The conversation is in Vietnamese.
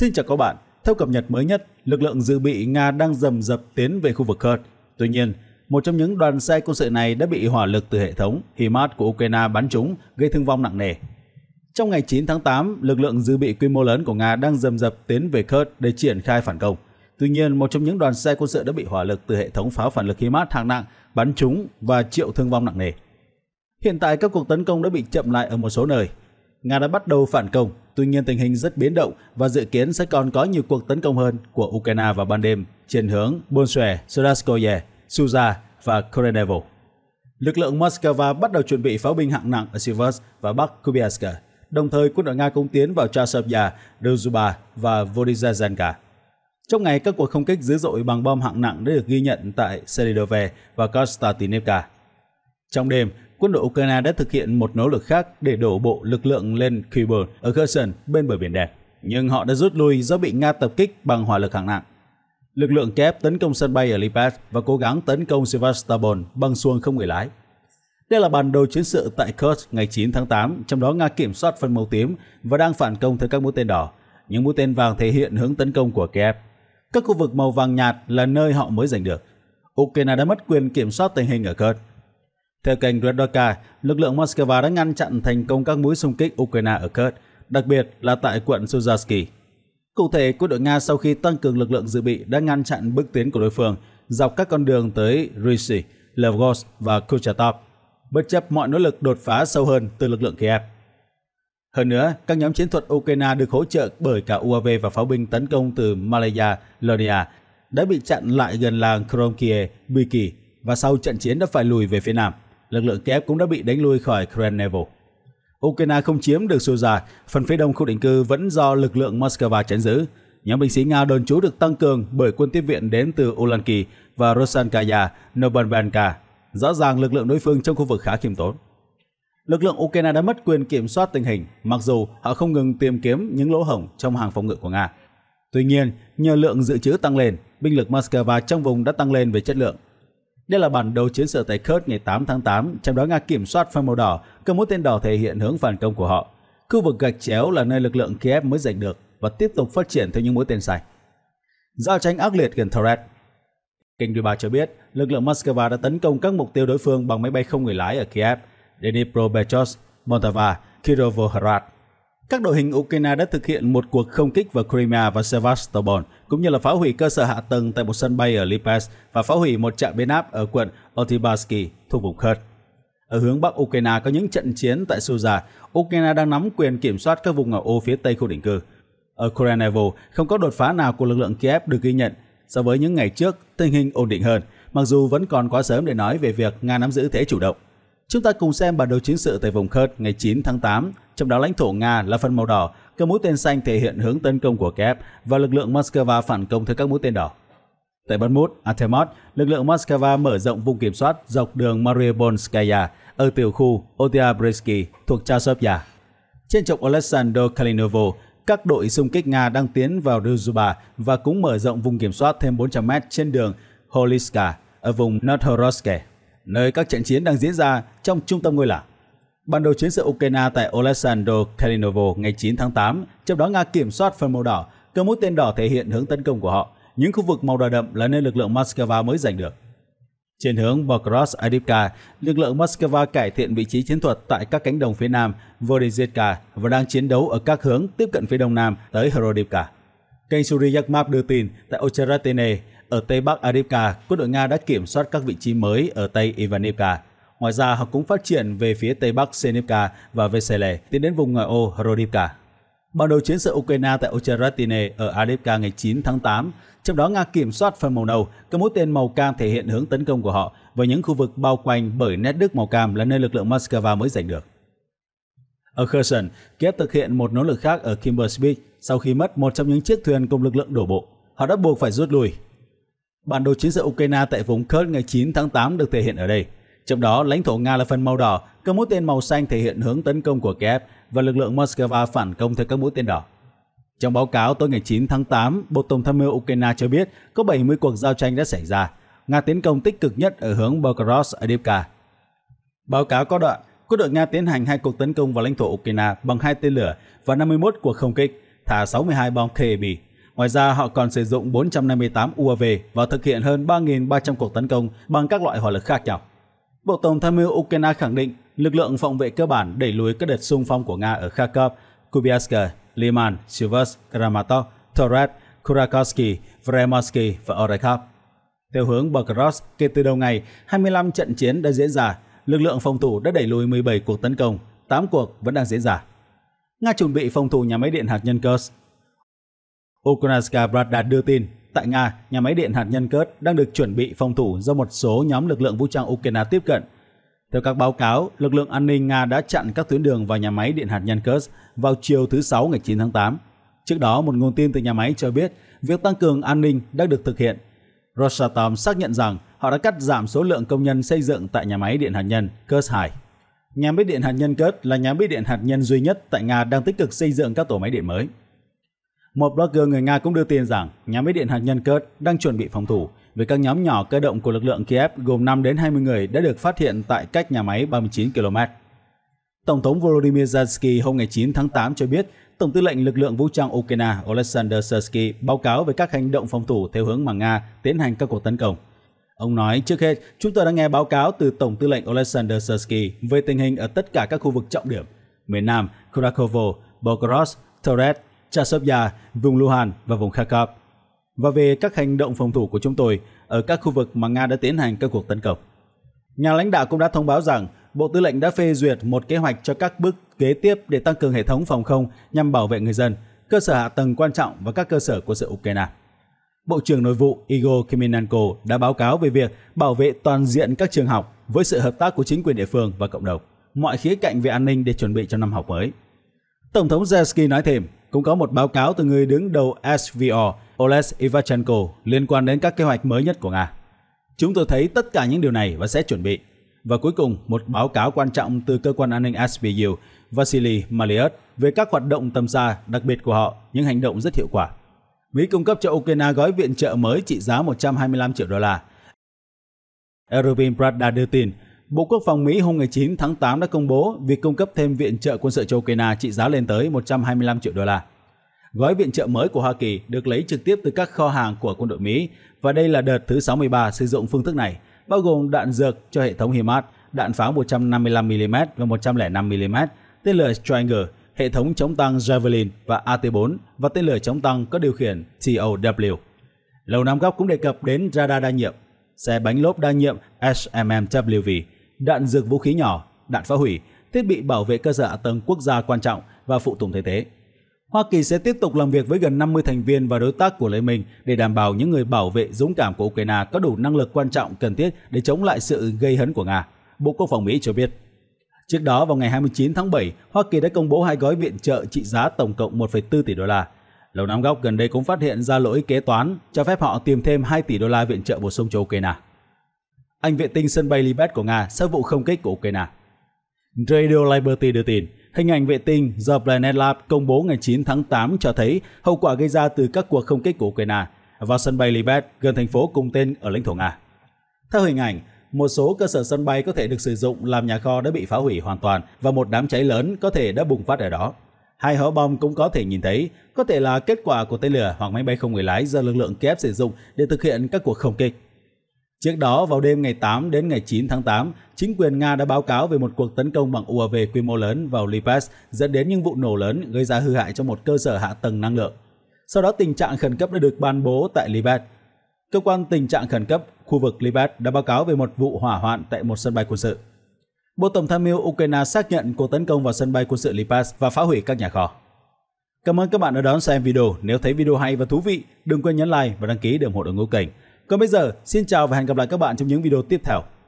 Xin chào các bạn. Theo cập nhật mới nhất, lực lượng dự bị Nga đang dầm dập tiến về khu vực Kurd. Tuy nhiên, một trong những đoàn xe quân sự này đã bị hỏa lực từ hệ thống HIMARS của Ukraine bắn trúng, gây thương vong nặng nề. Trong ngày 9 tháng 8, lực lượng dự bị quy mô lớn của Nga đang dầm dập tiến về Kurd để triển khai phản công. Tuy nhiên, một trong những đoàn xe quân sự đã bị hỏa lực từ hệ thống pháo phản lực HIMARS hạng nặng bắn trúng và chịu thương vong nặng nề. Hiện tại các cuộc tấn công đã bị chậm lại ở một số nơi. Nga đã bắt đầu phản công Tuy nhiên tình hình rất biến động và dự kiến sẽ còn có nhiều cuộc tấn công hơn của Ukraine vào ban đêm trên hướng Bolshoi, Seraskoye, Suza và Korenevo. Lực lượng Moscow bắt đầu chuẩn bị pháo binh hạng nặng ở Siversk và Bắc Kupiansk. Đồng thời, quân đội Nga cũng tiến vào Chasovya, yar và Volyzhenka. Trong ngày, các cuộc không kích dữ dội bằng bom hạng nặng đã được ghi nhận tại Seredove và Konstantinivka. Trong đêm, quân đội Ukraine đã thực hiện một nỗ lực khác để đổ bộ lực lượng lên Khyber ở Kherson bên bờ biển Đen, nhưng họ đã rút lui do bị Nga tập kích bằng hỏa lực hạng nặng. Lực lượng Kiev tấn công sân bay ở Lipetsk và cố gắng tấn công Sevastopol bằng xuồng không người lái. Đây là bản đồ chiến sự tại Kursk ngày 9 tháng 8, trong đó Nga kiểm soát phần màu tím và đang phản công theo các mũi tên đỏ. Những mũi tên vàng thể hiện hướng tấn công của Kiev. Các khu vực màu vàng nhạt là nơi họ mới giành được. Ukraine đã mất quyền kiểm soát tình hình ở Kursk theo kênh Redoka, lực lượng Moscow đã ngăn chặn thành công các mũi xung kích Ukraine ở Kurd, đặc biệt là tại quận Suzarsky. Cụ thể, quân đội Nga sau khi tăng cường lực lượng dự bị đã ngăn chặn bước tiến của đối phương dọc các con đường tới Rysi, Levgos và Kuchatov, bất chấp mọi nỗ lực đột phá sâu hơn từ lực lượng Kiev. Hơn nữa, các nhóm chiến thuật Ukraine được hỗ trợ bởi cả UAV và pháo binh tấn công từ Malaya, Lernia đã bị chặn lại gần làng Kromkie, Biki và sau trận chiến đã phải lùi về phía nam lực lượng Kiev cũng đã bị đánh lui khỏi Kremnevo. Ukraine không chiếm được Suza, phần phía đông khu định cư vẫn do lực lượng Moscow chấn giữ. Nhóm binh sĩ Nga đồn trú được tăng cường bởi quân tiếp viện đến từ Ulanki và Rosankaya, Nobanbanka. Rõ ràng lực lượng đối phương trong khu vực khá khiêm tốn. Lực lượng Ukraine đã mất quyền kiểm soát tình hình, mặc dù họ không ngừng tìm kiếm những lỗ hổng trong hàng phòng ngự của Nga. Tuy nhiên, nhờ lượng dự trữ tăng lên, binh lực Moscow trong vùng đã tăng lên về chất lượng đây là bản đồ chiến sự tại Kurt ngày 8 tháng 8, trong đó Nga kiểm soát phanh màu đỏ, cầm mũi tên đỏ thể hiện hướng phản công của họ. Khu vực gạch chéo là nơi lực lượng Kiev mới giành được và tiếp tục phát triển theo những mũi tên xanh. Giao tranh ác liệt gần Thread Kênh Duba cho biết, lực lượng Moscow đã tấn công các mục tiêu đối phương bằng máy bay không người lái ở Kiev, Dnipropetrovsk, Moldova, Kirovohrad. Các đội hình Ukraine đã thực hiện một cuộc không kích vào Crimea và Sevastopol cũng như là phá hủy cơ sở hạ tầng tại một sân bay ở Lipetsk và phá hủy một trạm biến áp ở quận Otibarsky thuộc vùng Kherson. Ở hướng Bắc Ukraine có những trận chiến tại Suza, Ukraine đang nắm quyền kiểm soát các vùng ở ô phía tây khu định cư. Ở Korenevo, không có đột phá nào của lực lượng Kiev được ghi nhận. So với những ngày trước, tình hình ổn định hơn, mặc dù vẫn còn quá sớm để nói về việc Nga nắm giữ thế chủ động. Chúng ta cùng xem bản đồ chiến sự tại vùng Kherson ngày 9 tháng 8, trong đó lãnh thổ Nga là phần màu đỏ các mũi tên xanh thể hiện hướng tấn công của Kiev và lực lượng Moscow phản công theo các mũi tên đỏ. Tại Bakhmut, Artemot, lực lượng Moscow mở rộng vùng kiểm soát dọc đường Mariupolskaya ở tiểu khu Otyabrsky thuộc Chasovya. Trên trục Alexander Kalinovo, các đội xung kích Nga đang tiến vào Ryzuba và cũng mở rộng vùng kiểm soát thêm 400 m trên đường Holiska ở vùng Notoroske, nơi các trận chiến đang diễn ra trong trung tâm ngôi làng. Ban đầu chiến sự Ukraine tại Alexander Kalinovo ngày 9 tháng 8, trong đó Nga kiểm soát phần màu đỏ, cờ mũi tên đỏ thể hiện hướng tấn công của họ. Những khu vực màu đỏ đậm là nơi lực lượng Moscow mới giành được. Trên hướng Belgorod Adivka, lực lượng Moscow cải thiện vị trí chiến thuật tại các cánh đồng phía nam Vorodivka và đang chiến đấu ở các hướng tiếp cận phía đông nam tới Horodivka. Kênh Suri Yakmap đưa tin tại Ocheratene, ở tây bắc Adivka, quân đội Nga đã kiểm soát các vị trí mới ở tây Ivanivka, Ngoài ra, họ cũng phát triển về phía Tây Bắc Senivka và Vesele, tiến đến vùng ngoại ô Hrodivka. Ban đầu chiến sự Ukraine tại Ocheratine ở Adivka ngày 9 tháng 8, trong đó Nga kiểm soát phần màu nâu, các mũi tên màu cam thể hiện hướng tấn công của họ và những khu vực bao quanh bởi nét đức màu cam là nơi lực lượng Moscow mới giành được. Ở Kherson, Kiev thực hiện một nỗ lực khác ở Kimberspich sau khi mất một trong những chiếc thuyền cùng lực lượng đổ bộ. Họ đã buộc phải rút lui. Bản đồ chiến sự Ukraine tại vùng kherson ngày 9 tháng 8 được thể hiện ở đây. Trong đó, lãnh thổ Nga là phần màu đỏ, các mũi tên màu xanh thể hiện hướng tấn công của Kiev và lực lượng Moscow phản công theo các mũi tên đỏ. Trong báo cáo tối ngày 9 tháng 8, Bộ Tổng tham mưu Ukraine cho biết có 70 cuộc giao tranh đã xảy ra. Nga tiến công tích cực nhất ở hướng Belgorod Adivka. Báo cáo có đoạn, quân đội Nga tiến hành hai cuộc tấn công vào lãnh thổ Ukraine bằng hai tên lửa và 51 cuộc không kích, thả 62 bom kb Ngoài ra, họ còn sử dụng 458 UAV và thực hiện hơn 3.300 cuộc tấn công bằng các loại hỏa lực khác nhau. Bộ Tổng tham mưu Ukraine khẳng định lực lượng phòng vệ cơ bản đẩy lùi các đợt xung phong của Nga ở Kharkov, Kupiansk, Liman, Silvers, Kramatorsk, Torres, Kurakovsky, Vremorsky và Orekhov. Theo hướng Belgorod, kể từ đầu ngày, 25 trận chiến đã diễn ra, lực lượng phòng thủ đã đẩy lùi 17 cuộc tấn công, 8 cuộc vẫn đang diễn ra. Nga chuẩn bị phòng thủ nhà máy điện hạt nhân Kursk. Ukrainska Pravda đưa tin Tại Nga, nhà máy điện hạt nhân Kursk đang được chuẩn bị phòng thủ do một số nhóm lực lượng vũ trang Ukraine tiếp cận. Theo các báo cáo, lực lượng an ninh Nga đã chặn các tuyến đường vào nhà máy điện hạt nhân Kursk vào chiều thứ Sáu ngày 9 tháng 8. Trước đó, một nguồn tin từ nhà máy cho biết việc tăng cường an ninh đang được thực hiện. Rosatom xác nhận rằng họ đã cắt giảm số lượng công nhân xây dựng tại nhà máy điện hạt nhân Kursk Hải. Nhà máy điện hạt nhân Kursk là nhà máy điện hạt nhân duy nhất tại Nga đang tích cực xây dựng các tổ máy điện mới. Một blogger người Nga cũng đưa tin rằng nhà máy điện hạt nhân Kurd đang chuẩn bị phòng thủ vì các nhóm nhỏ cơ động của lực lượng Kiev gồm 5 đến 20 người đã được phát hiện tại cách nhà máy 39 km. Tổng thống Volodymyr Zelensky hôm ngày 9 tháng 8 cho biết Tổng tư lệnh lực lượng vũ trang Ukraine Oleksandr Sensky báo cáo về các hành động phòng thủ theo hướng mà Nga tiến hành các cuộc tấn công. Ông nói trước hết, chúng tôi đã nghe báo cáo từ Tổng tư lệnh Oleksandr Sensky về tình hình ở tất cả các khu vực trọng điểm, miền Nam, Krakovo, Belgorod, Torets". Chasovya, vùng Luhan và vùng Kharkov. Và về các hành động phòng thủ của chúng tôi ở các khu vực mà Nga đã tiến hành các cuộc tấn công. Nhà lãnh đạo cũng đã thông báo rằng Bộ Tư lệnh đã phê duyệt một kế hoạch cho các bước kế tiếp để tăng cường hệ thống phòng không nhằm bảo vệ người dân, cơ sở hạ tầng quan trọng và các cơ sở quân sự Ukraine. Bộ trưởng Nội vụ Igor Kimenenko đã báo cáo về việc bảo vệ toàn diện các trường học với sự hợp tác của chính quyền địa phương và cộng đồng, mọi khía cạnh về an ninh để chuẩn bị cho năm học mới. Tổng thống Zelensky nói thêm, cũng có một báo cáo từ người đứng đầu SVO Oles Ivachenko liên quan đến các kế hoạch mới nhất của Nga. Chúng tôi thấy tất cả những điều này và sẽ chuẩn bị. Và cuối cùng, một báo cáo quan trọng từ cơ quan an ninh SBU, Vasily Maliot, về các hoạt động tầm xa đặc biệt của họ, những hành động rất hiệu quả. Mỹ cung cấp cho Ukraine gói viện trợ mới trị giá 125 triệu đô la. Erubin đã đưa tin, Bộ Quốc phòng Mỹ hôm ngày 9 tháng 8 đã công bố việc cung cấp thêm viện trợ quân sự cho Ukraine trị giá lên tới 125 triệu đô la. Gói viện trợ mới của Hoa Kỳ được lấy trực tiếp từ các kho hàng của quân đội Mỹ và đây là đợt thứ 63 sử dụng phương thức này, bao gồm đạn dược cho hệ thống HIMARS, đạn pháo 155mm và 105mm, tên lửa Stranger, hệ thống chống tăng Javelin và AT-4 và tên lửa chống tăng có điều khiển TOW. Lầu Năm Góc cũng đề cập đến radar đa nhiệm, xe bánh lốp đa nhiệm SMMWV đạn dược vũ khí nhỏ, đạn phá hủy, thiết bị bảo vệ cơ sở hạ tầng quốc gia quan trọng và phụ tùng thay thế. Hoa Kỳ sẽ tiếp tục làm việc với gần 50 thành viên và đối tác của Liên minh để đảm bảo những người bảo vệ dũng cảm của Ukraine có đủ năng lực quan trọng cần thiết để chống lại sự gây hấn của Nga, Bộ Quốc phòng Mỹ cho biết. Trước đó vào ngày 29 tháng 7, Hoa Kỳ đã công bố hai gói viện trợ trị giá tổng cộng 1,4 tỷ đô la. Lầu Năm Góc gần đây cũng phát hiện ra lỗi kế toán cho phép họ tìm thêm 2 tỷ đô la viện trợ bổ sung cho Ukraine. Anh vệ tinh sân bay Libet của Nga sau vụ không kích của Ukraine. Radio Liberty đưa tin, hình ảnh vệ tinh The Planet Lab công bố ngày 9 tháng 8 cho thấy hậu quả gây ra từ các cuộc không kích của Ukraine vào sân bay Libet gần thành phố cùng tên ở lãnh thổ Nga. Theo hình ảnh, một số cơ sở sân bay có thể được sử dụng làm nhà kho đã bị phá hủy hoàn toàn và một đám cháy lớn có thể đã bùng phát ở đó. Hai hố bom cũng có thể nhìn thấy, có thể là kết quả của tên lửa hoặc máy bay không người lái do lực lượng Kiev sử dụng để thực hiện các cuộc không kích. Trước đó, vào đêm ngày 8 đến ngày 9 tháng 8, chính quyền Nga đã báo cáo về một cuộc tấn công bằng UAV quy mô lớn vào Lipas dẫn đến những vụ nổ lớn gây ra hư hại cho một cơ sở hạ tầng năng lượng. Sau đó, tình trạng khẩn cấp đã được ban bố tại Lipas. Cơ quan tình trạng khẩn cấp khu vực Lipas đã báo cáo về một vụ hỏa hoạn tại một sân bay quân sự. Bộ Tổng tham mưu Ukraine xác nhận cuộc tấn công vào sân bay quân sự Lipas và phá hủy các nhà kho. Cảm ơn các bạn đã đón xem video. Nếu thấy video hay và thú vị, đừng quên nhấn like và đăng ký để ủng hộ đội ngũ kênh. Còn bây giờ, xin chào và hẹn gặp lại các bạn trong những video tiếp theo.